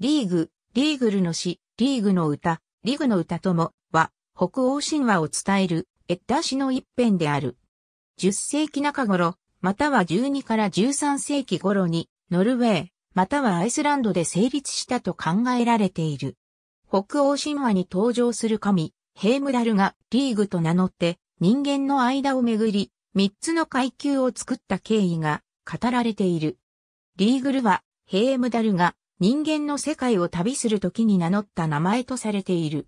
リーグ、リーグルの詩、リーグの歌、リグの歌とも、は、北欧神話を伝える、エッダ詩の一編である。10世紀中頃、または12から13世紀頃に、ノルウェー、またはアイスランドで成立したと考えられている。北欧神話に登場する神、ヘームダルがリーグと名乗って、人間の間をめぐり、三つの階級を作った経緯が語られている。リーグルは、ヘームダルが人間の世界を旅する時に名乗った名前とされている。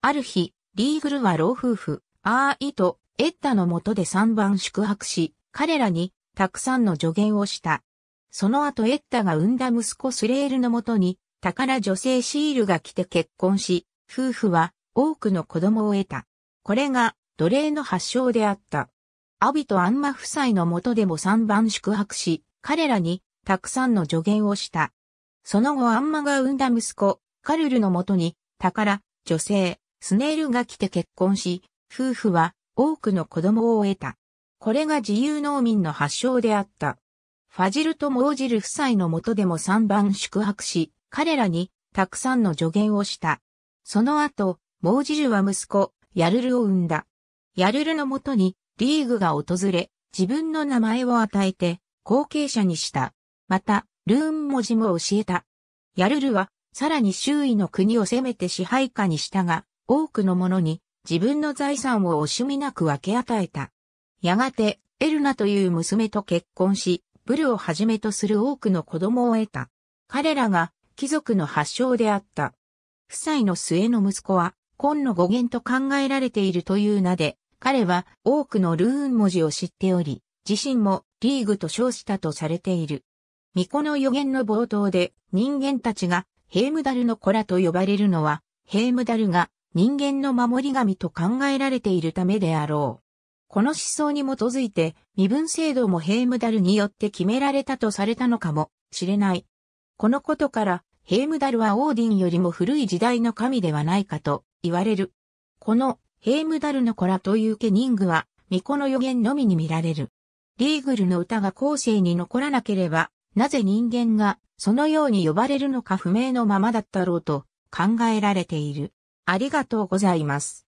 ある日、リーグルは老夫婦、アーイとエッタの下で3番宿泊し、彼らにたくさんの助言をした。その後エッタが産んだ息子スレールの下に、宝女性シールが来て結婚し、夫婦は多くの子供を得た。これが奴隷の発祥であった。アビとアンマ夫妻の下でも3番宿泊し、彼らにたくさんの助言をした。その後アンマが産んだ息子、カルルのもとに、宝、女性、スネールが来て結婚し、夫婦は多くの子供を得た。これが自由農民の発祥であった。ファジルとモージル夫妻のもとでも3番宿泊し、彼らにたくさんの助言をした。その後、モージルは息子、ヤルルを産んだ。ヤルルのもとにリーグが訪れ、自分の名前を与えて後継者にした。また、ルーン文字も教えた。ヤルルは、さらに周囲の国を攻めて支配下にしたが、多くの者に自分の財産を惜しみなく分け与えた。やがて、エルナという娘と結婚し、ブルをはじめとする多くの子供を得た。彼らが貴族の発祥であった。夫妻の末の息子は、紺の語源と考えられているという名で、彼は多くのルーン文字を知っており、自身もリーグと称したとされている。巫女の予言の冒頭で人間たちがヘームダルの子らと呼ばれるのは、ヘームダルが人間の守り神と考えられているためであろう。この思想に基づいて身分制度もヘームダルによって決められたとされたのかもしれない。このことから、ヘームダルはオーディンよりも古い時代の神ではないかと言われる。このヘームダルの子らというケニングは、巫女の予言のみに見られる。リーグルの歌が後世に残らなければ、なぜ人間がそのように呼ばれるのか不明のままだったろうと考えられている。ありがとうございます。